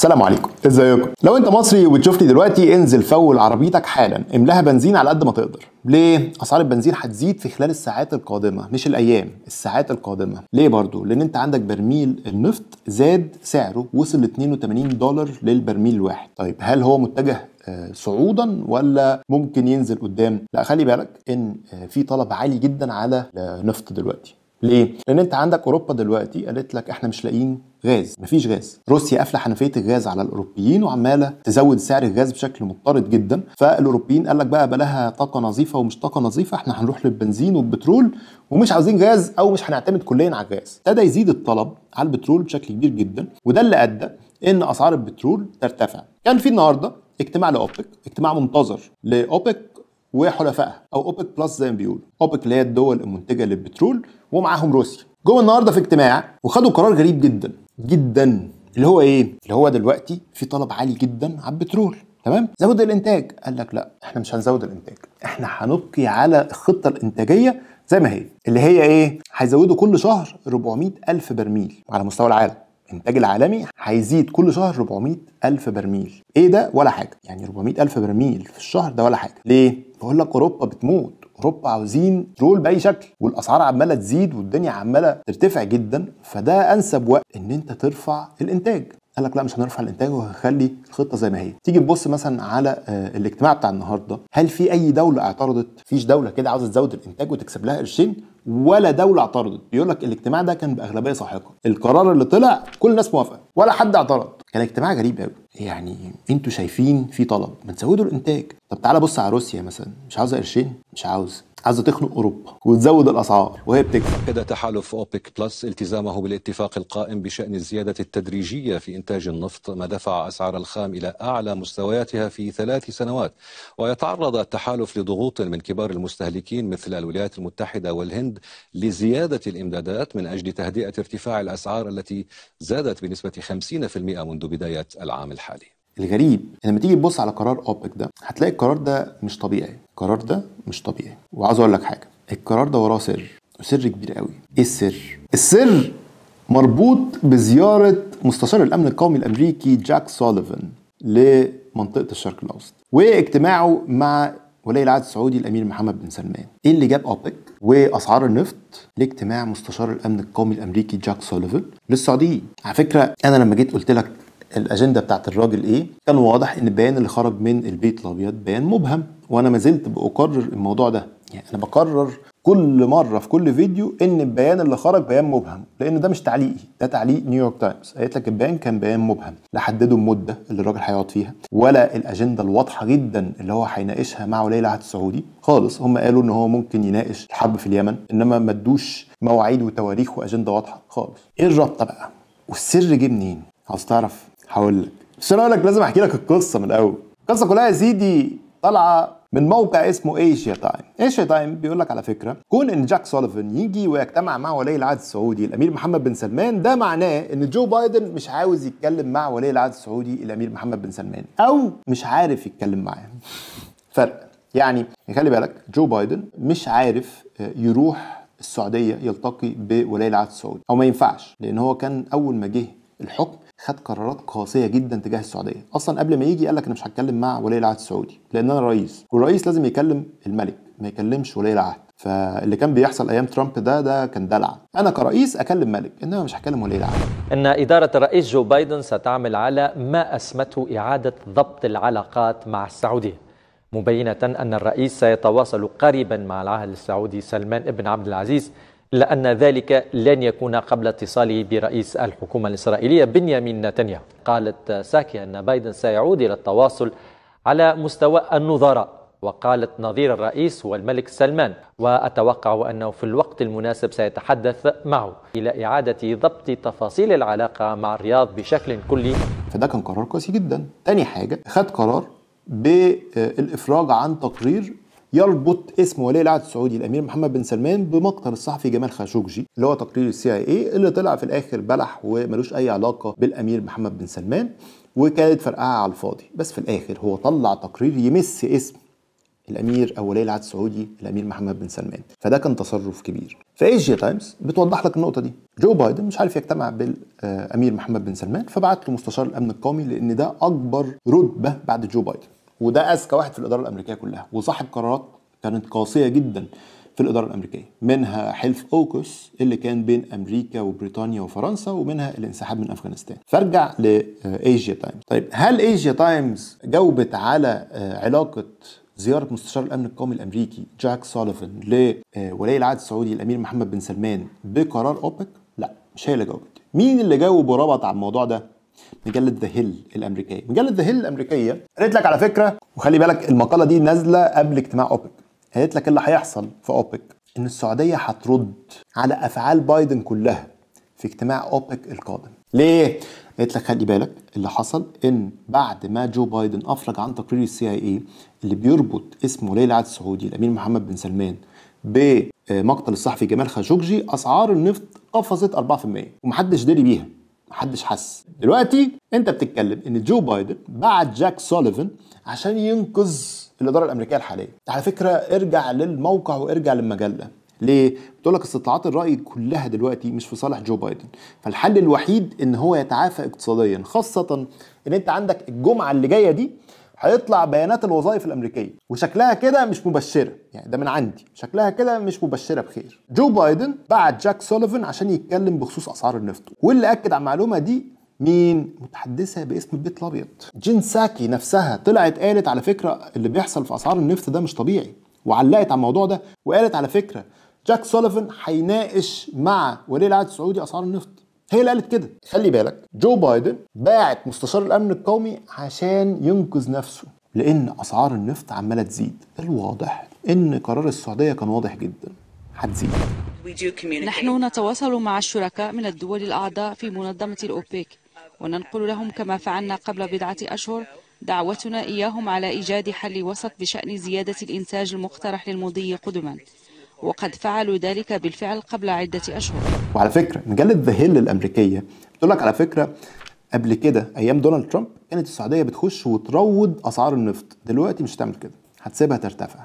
السلام عليكم ازيكم لو انت مصري وبتشوفني دلوقتي انزل فول عربيتك حالا املاها بنزين على قد ما تقدر ليه اسعار البنزين هتزيد في خلال الساعات القادمه مش الايام الساعات القادمه ليه برضو لان انت عندك برميل النفط زاد سعره وصل ل 82 دولار للبرميل الواحد طيب هل هو متجه آه، صعودا ولا ممكن ينزل قدام لا خلي بالك ان آه، في طلب عالي جدا على النفط آه، دلوقتي ليه؟ لان انت عندك اوروبا دلوقتي قالت لك احنا مش لاقيين غاز مفيش غاز روسيا قافله حنفيه الغاز على الاوروبيين وعماله تزود سعر الغاز بشكل مضطرد جدا فالاوروبيين قال لك بقى بلاها طاقه نظيفه ومش طاقه نظيفه احنا هنروح للبنزين والبترول ومش عاوزين غاز او مش هنعتمد كليا على الغاز ابتدى يزيد الطلب على البترول بشكل كبير جدا وده اللي ادى ان اسعار البترول ترتفع كان في النهارده اجتماع لاوبك اجتماع منتظر لاوبك وحلفائها او اوبك بلس زي ما بيقولوا اوبك اللي هي الدول المنتجه للبترول ومعاهم روسيا جم النهارده في اجتماع وخدوا قرار غريب جدا جدا اللي هو ايه اللي هو دلوقتي في طلب عالي جدا على البترول تمام زود الانتاج قال لك لا احنا مش هنزود الانتاج احنا هنبقي على الخطه الانتاجيه زي ما هي اللي هي ايه هيزودوا كل شهر 400 الف برميل على مستوى العالم الانتاج العالمي هيزيد كل شهر 400 الف برميل ايه ده ولا حاجه يعني 400 الف برميل في الشهر ده ولا حاجه ليه بقول لك اوروبا بتموت اوروبا عاوزين رول باي شكل والاسعار عماله تزيد والدنيا عماله ترتفع جدا فده انسب وقت ان انت ترفع الانتاج قال لك لا مش هنرفع الانتاج وهنخلي الخطه زي ما هي تيجي تبص مثلا على آه، الاجتماع بتاع النهارده هل في اي دوله اعترضت فيش دوله كده عاوزه تزود الانتاج وتكسب لها قرشين ولا دوله اعترضت بيقول لك الاجتماع ده كان باغلبيه ساحقه القرار اللي طلع كل الناس موافقه ولا حد اعترض كان اجتماع غريب قوي يعني انتوا شايفين في طلب ما تزودوا الانتاج طب تعالى بص على روسيا مثلا مش عاوزه قرشين مش عاوز عايزه تخنق اوروبا وتزود الاسعار وهي بتكسب اكد تحالف أوبيك بلس التزامه بالاتفاق القائم بشان الزياده التدريجيه في انتاج النفط ما دفع اسعار الخام الى اعلى مستوياتها في ثلاث سنوات ويتعرض التحالف لضغوط من كبار المستهلكين مثل الولايات المتحده والهند لزياده الامدادات من اجل تهدئه ارتفاع الاسعار التي زادت بنسبه 50% منذ بدايه العام الحالي الغريب لما تيجي تبص على قرار اوبك ده هتلاقي القرار ده مش طبيعي القرار ده مش طبيعي وعاوز اقول لك حاجه القرار ده وراه سر وسر كبير قوي ايه السر السر مربوط بزياره مستشار الامن القومي الامريكي جاك سوليفان لمنطقه الشرق الاوسط واجتماعه مع ولي العهد السعودي الامير محمد بن سلمان ايه اللي جاب اوبك واسعار النفط لاجتماع مستشار الامن القومي الامريكي جاك سوليفان للسعوديه على فكره انا لما جيت قلت لك الاجنده بتاعت الراجل ايه كان واضح ان البيان اللي خرج من البيت الابيض بيان مبهم وانا ما زلت باقرر الموضوع ده يعني انا بكرر كل مره في كل فيديو ان البيان اللي خرج بيان مبهم لان ده مش تعليقي ده تعليق نيويورك تايمز قالت لك البيان كان بيان مبهم لا حددوا المده اللي الراجل هيقعد فيها ولا الاجنده الواضحه جدا اللي هو هيناقشها مع ولي العهد السعودي خالص هم قالوا ان هو ممكن يناقش الحرب في اليمن انما ما ادوش مواعيد وتواريخ واجنده واضحه خالص ايه الرابطه بقى والسر جه منين عاوز تعرف هقول لك بس انا اقول لك لازم احكي لك القصه من الاول القصه كلها يا سيدي طالعه من موقع اسمه ايشيا تايم ايشيا تايم بيقول لك على فكره كون ان جاك سوليفان يجي ويجتمع مع ولي العهد السعودي الامير محمد بن سلمان ده معناه ان جو بايدن مش عاوز يتكلم مع ولي العهد السعودي الامير محمد بن سلمان او مش عارف يتكلم معاه فرق يعني خلي بالك جو بايدن مش عارف يروح السعوديه يلتقي بولي العهد السعودي او ما ينفعش لان هو كان اول ما جه الحكم خد قرارات قاسيه جدا تجاه السعوديه اصلا قبل ما يجي قال لك انا مش هتكلم مع ولي العهد السعودي لان انا رئيس والرئيس لازم يكلم الملك ما يكلمش ولي العهد فاللي كان بيحصل ايام ترامب ده ده كان دلع انا كرئيس اكلم ملك انما مش هكلم ولي العهد ان اداره الرئيس جو بايدن ستعمل على ما اسمته اعاده ضبط العلاقات مع السعوديه مبينه ان الرئيس سيتواصل قريبا مع العاهل السعودي سلمان بن عبد العزيز لأن ذلك لن يكون قبل اتصاله برئيس الحكومة الإسرائيلية بنيامين نتنياهو قالت ساكي أن بايدن سيعود إلى التواصل على مستوى النظراء وقالت نظير الرئيس هو الملك سلمان وأتوقع أنه في الوقت المناسب سيتحدث معه إلى إعادة ضبط تفاصيل العلاقة مع الرياض بشكل كلي فده كان قرار قاسي جدا تاني حاجة خد قرار بالإفراج عن تقرير يربط اسم ولي العهد السعودي الامير محمد بن سلمان بمقتل الصحفي جمال خاشوجي اللي هو تقرير السي اي اي اللي طلع في الاخر بلح وملوش اي علاقه بالامير محمد بن سلمان وكانت فرقعه على الفاضي بس في الاخر هو طلع تقرير يمس اسم الامير او ولي العهد السعودي الامير محمد بن سلمان فده كان تصرف كبير فايجيا تايمز بتوضح لك النقطه دي جو بايدن مش عارف يجتمع بالامير محمد بن سلمان فبعت له مستشار الامن القومي لان ده اكبر رتبه بعد جو بايدن وده اذكى واحد في الاداره الامريكيه كلها وصاحب قرارات كانت قاسيه جدا في الاداره الامريكيه منها حلف اوكس اللي كان بين امريكا وبريطانيا وفرنسا ومنها الانسحاب من افغانستان فارجع لايجيا آه، تايمز طيب هل ايجيا تايمز جاوبت على آه، علاقه زيارة مستشار الأمن القومي الأمريكي جاك سوليفان لولي آه، العهد السعودي الأمير محمد بن سلمان بقرار أوبك؟ لا مش هي اللي جاوبت. مين اللي جاوب وربط على الموضوع ده؟ مجله ذا هيل الامريكيه مجله ذا هيل الامريكيه قالت لك على فكره وخلي بالك المقاله دي نازله قبل اجتماع اوبك قالت لك إيه اللي هيحصل في اوبك ان السعوديه هترد على افعال بايدن كلها في اجتماع اوبك القادم ليه قالت لك خلي بالك اللي حصل ان بعد ما جو بايدن افرج عن تقرير السي اي اي اللي بيربط اسمه ولي العهد السعودي الامير محمد بن سلمان بمقتل آه، الصحفي جمال خاشقجي اسعار النفط قفزت 4% ومحدش دري بيها محدش حس دلوقتي انت بتتكلم ان جو بايدن بعت جاك سوليفان عشان ينقذ الاداره الامريكيه الحاليه على فكره ارجع للموقع وارجع للمجله ليه؟ بتقول لك استطلاعات الرأي كلها دلوقتي مش في صالح جو بايدن، فالحل الوحيد ان هو يتعافى اقتصاديا، خاصة ان انت عندك الجمعة اللي جاية دي هيطلع بيانات الوظائف الامريكيه وشكلها كده مش مبشره يعني ده من عندي شكلها كده مش مبشره بخير جو بايدن بعت جاك سوليفان عشان يتكلم بخصوص اسعار النفط واللي اكد على المعلومه دي مين متحدثه باسم البيت الابيض جين ساكي نفسها طلعت قالت على فكره اللي بيحصل في اسعار النفط ده مش طبيعي وعلقت على الموضوع ده وقالت على فكره جاك سوليفان هيناقش مع ولي العهد السعودي اسعار النفط هي اللي قالت كده خلي بالك جو بايدن باعت مستشار الامن القومي عشان ينقذ نفسه لان اسعار النفط عماله تزيد الواضح ان قرار السعوديه كان واضح جدا هتزيد نحن نتواصل مع الشركاء من الدول الاعضاء في منظمه الاوبيك وننقل لهم كما فعلنا قبل بضعه اشهر دعوتنا اياهم على ايجاد حل وسط بشان زياده الانتاج المقترح للمضي قدما وقد فعلوا ذلك بالفعل قبل عدة أشهر وعلى فكرة مجلة ذا هيل الأمريكية بتقول لك على فكرة قبل كده أيام دونالد ترامب كانت السعودية بتخش وتروض أسعار النفط دلوقتي مش هتعمل كده هتسيبها ترتفع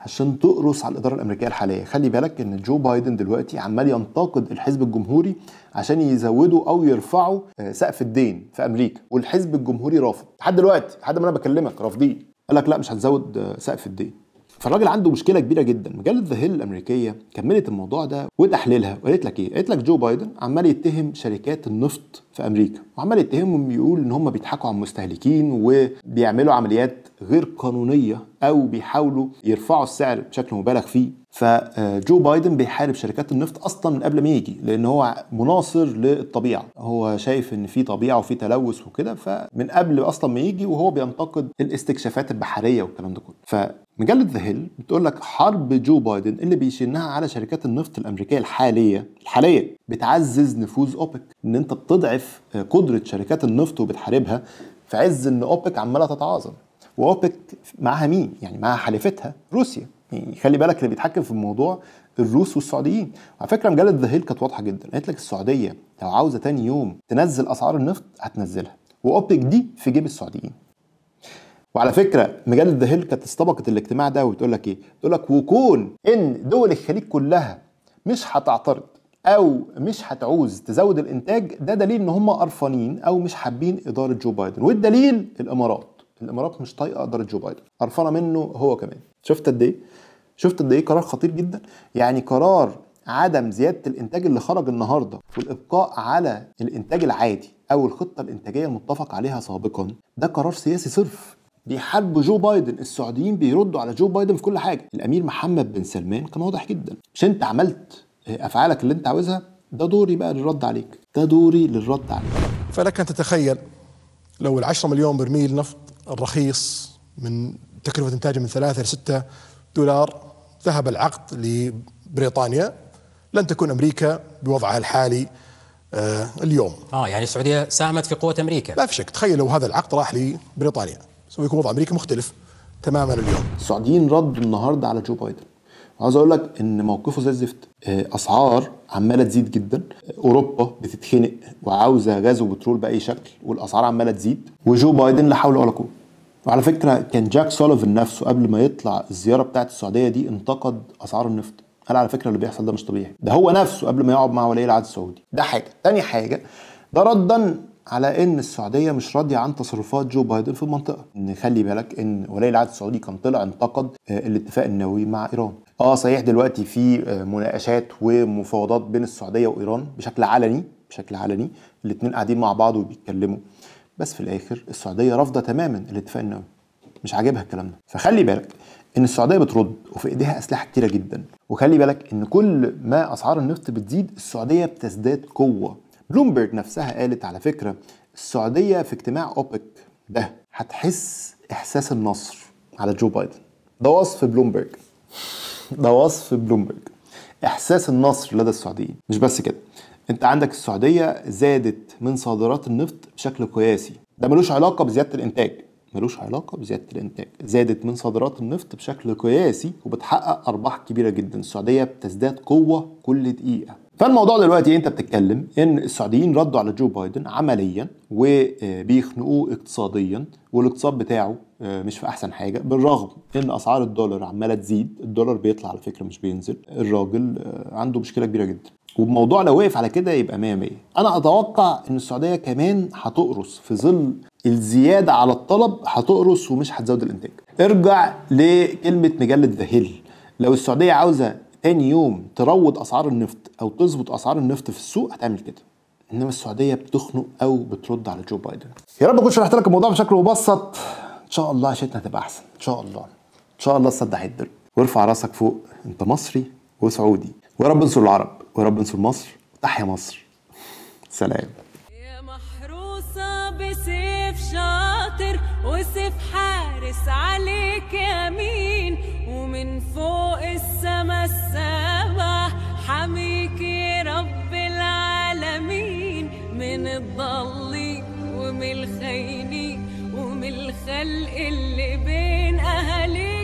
عشان تقرص على الاداره الامريكيه الحاليه خلي بالك ان جو بايدن دلوقتي عمال ينتقد الحزب الجمهوري عشان يزودوا او يرفعوا آه، سقف الدين في امريكا والحزب الجمهوري رافض لحد دلوقتي لحد ما انا بكلمك رافضين قال لك لا مش هتزود آه، سقف الدين فالراجل عنده مشكله كبيره جدا مجله ذا هيل الامريكيه كملت الموضوع ده وتحليلها وقالت لك ايه قالت لك جو بايدن عمال يتهم شركات النفط في امريكا وعمال يتهمهم يقول ان هم بيضحكوا على المستهلكين وبيعملوا عمليات غير قانونيه او بيحاولوا يرفعوا السعر بشكل مبالغ فيه فجو بايدن بيحارب شركات النفط اصلا من قبل ما يجي لان هو مناصر للطبيعه هو شايف ان في طبيعه وفي تلوث وكده فمن قبل اصلا ما يجي وهو بينتقد الاستكشافات البحريه والكلام ده كله فمجله ذا هيل بتقول لك حرب جو بايدن اللي بيشنها على شركات النفط الامريكيه الحاليه الحاليه بتعزز نفوذ اوبك ان انت بتضعف آه، قدره شركات النفط وبتحاربها في عز ان اوبك عماله تتعاظم واوبك معاها مين يعني معاها حليفتها روسيا يعني خلي بالك اللي بيتحكم في الموضوع الروس والسعوديين وعلى فكره مجله ذا هيل كانت واضحه جدا قالت لك السعوديه لو عاوزه تاني يوم تنزل اسعار النفط هتنزلها واوبك دي في جيب السعوديين وعلى فكره مجله ذا هيل كانت استبقت الاجتماع ده وتقول لك ايه؟ تقول لك وكون ان دول الخليج كلها مش هتعترض او مش هتعوز تزود الانتاج ده دليل ان هم قرفانين او مش حابين اداره جو بايدن والدليل الامارات الامارات مش طايقه اداره جو بايدن قرفانه منه هو كمان شفت قد ايه شفت قد ايه قرار خطير جدا يعني قرار عدم زياده الانتاج اللي خرج النهارده والابقاء على الانتاج العادي او الخطه الانتاجيه المتفق عليها سابقا ده قرار سياسي صرف بيحاربوا جو بايدن السعوديين بيردوا على جو بايدن في كل حاجه الامير محمد بن سلمان كان واضح جدا مش انت عملت افعالك اللي انت عاوزها ده دوري بقى للرد عليك ده دوري للرد عليك فلك ان تتخيل لو ال 10 مليون برميل نفط الرخيص من تكلفة إنتاجه من 3 ل 6 دولار ذهب العقد لبريطانيا لن تكون أمريكا بوضعها الحالي آه اليوم اه يعني السعودية ساهمت في قوة أمريكا لا في شك تخيل لو هذا العقد راح لبريطانيا سوف يكون وضع أمريكا مختلف تماما اليوم السعوديين ردوا النهاردة على جو بايدن عاوز اقول لك ان موقفه زي الزفت آه، اسعار عماله تزيد جدا آه، اوروبا بتتخنق وعاوزه غاز وبترول باي شكل والاسعار عماله تزيد وجو بايدن لا حول ولا قوه وعلى فكره كان جاك سوليفان نفسه قبل ما يطلع الزياره بتاعه السعوديه دي انتقد اسعار النفط قال على فكره اللي بيحصل ده مش طبيعي ده هو نفسه قبل ما يقعد مع ولي العهد السعودي ده حاجه تاني حاجه ده ردا على ان السعوديه مش راضيه عن تصرفات جو بايدن في المنطقه نخلي بالك ان ولي العهد السعودي كان طلع انتقد آه، الاتفاق النووي مع ايران اه صحيح دلوقتي في آه، مناقشات ومفاوضات بين السعوديه وايران بشكل علني بشكل علني الاثنين قاعدين مع بعض وبيتكلموا بس في الاخر السعوديه رافضه تماما الاتفاق النووي مش عاجبها الكلام ده فخلي بالك ان السعوديه بترد وفي ايديها اسلحه كتيره جدا وخلي بالك ان كل ما اسعار النفط بتزيد السعوديه بتزداد قوه بلومبرج نفسها قالت على فكرة السعودية في اجتماع أوبك ده هتحس إحساس النصر على جو بايدن ده وصف بلومبرج ده وصف بلومبرج إحساس النصر لدى السعوديين مش بس كده انت عندك السعودية زادت من صادرات النفط بشكل قياسي ده ملوش علاقة بزيادة الإنتاج ملوش علاقة بزيادة الإنتاج زادت من صادرات النفط بشكل قياسي وبتحقق أرباح كبيرة جدا السعودية بتزداد قوة كل دقيقة فالموضوع دلوقتي انت بتتكلم ان السعوديين ردوا على جو بايدن عمليا وبيخنقوه اقتصاديا والاقتصاد بتاعه آه، مش في احسن حاجه بالرغم ان اسعار الدولار عماله تزيد الدولار بيطلع على فكره مش بينزل الراجل آه، عنده مشكله كبيره جدا والموضوع لو وقف على كده يبقى 100 100 انا اتوقع ان السعوديه كمان هتقرص في ظل الزياده على الطلب هتقرص ومش هتزود الانتاج ارجع لكلمه مجله ذا لو السعوديه عاوزه تاني يوم تروض اسعار النفط او تظبط اسعار النفط في السوق هتعمل كده انما السعوديه بتخنق او بترد على جو بايدن يا رب اكون شرحت لك الموضوع بشكل مبسط ان شاء الله عيشتنا هتبقى احسن ان شاء الله ان شاء الله الصد هيتضرب وارفع راسك فوق انت مصري وسعودي ويا رب انصر العرب ويا رب انصر مصر تحيا مصر سلام يا محروسه بسيف شعر وسيف حارس عليك يمين ومن فوق السما السابع حميك يا رب العالمين من الضل ومن الخيني ومن الخلق اللي بين أهلين